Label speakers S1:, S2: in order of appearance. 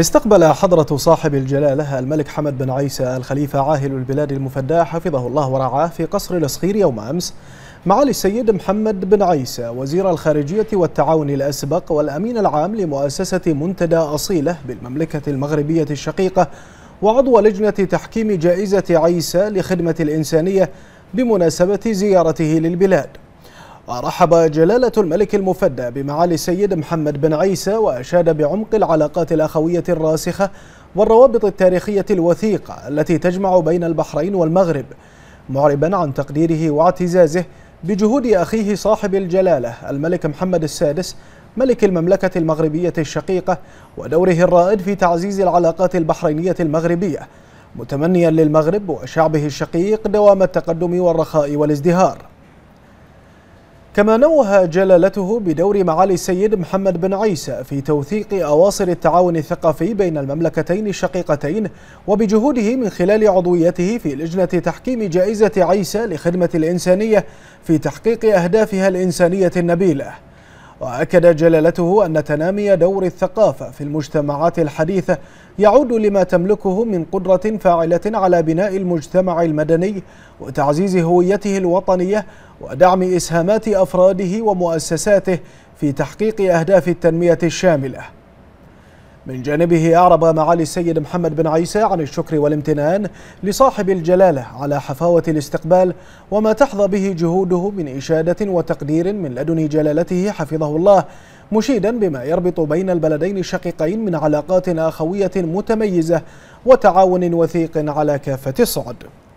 S1: استقبل حضرة صاحب الجلالة الملك حمد بن عيسى الخليفة عاهل البلاد المفدى حفظه الله ورعاه في قصر الأسخير يوم أمس معالي السيد محمد بن عيسى وزير الخارجية والتعاون الأسبق والأمين العام لمؤسسة منتدى أصيلة بالمملكة المغربية الشقيقة وعضو لجنة تحكيم جائزة عيسى لخدمة الإنسانية بمناسبة زيارته للبلاد ورحب جلالة الملك المفدى بمعالي السيد محمد بن عيسى وأشاد بعمق العلاقات الأخوية الراسخة والروابط التاريخية الوثيقة التي تجمع بين البحرين والمغرب معربا عن تقديره واعتزازه بجهود أخيه صاحب الجلالة الملك محمد السادس ملك المملكة المغربية الشقيقة ودوره الرائد في تعزيز العلاقات البحرينية المغربية متمنيا للمغرب وشعبه الشقيق دوام التقدم والرخاء والازدهار كما نوه جلالته بدور معالي السيد محمد بن عيسى في توثيق أواصر التعاون الثقافي بين المملكتين الشقيقتين وبجهوده من خلال عضويته في لجنة تحكيم جائزة عيسى لخدمة الإنسانية في تحقيق أهدافها الإنسانية النبيلة وأكد جلالته أن تنامي دور الثقافة في المجتمعات الحديثة يعود لما تملكه من قدرة فاعلة على بناء المجتمع المدني وتعزيز هويته الوطنية ودعم إسهامات أفراده ومؤسساته في تحقيق أهداف التنمية الشاملة من جانبه أعرب معالي السيد محمد بن عيسى عن الشكر والامتنان لصاحب الجلالة على حفاوة الاستقبال وما تحظى به جهوده من إشادة وتقدير من لدن جلالته حفظه الله مشيدا بما يربط بين البلدين الشقيقين من علاقات أخوية متميزة وتعاون وثيق على كافة الصعد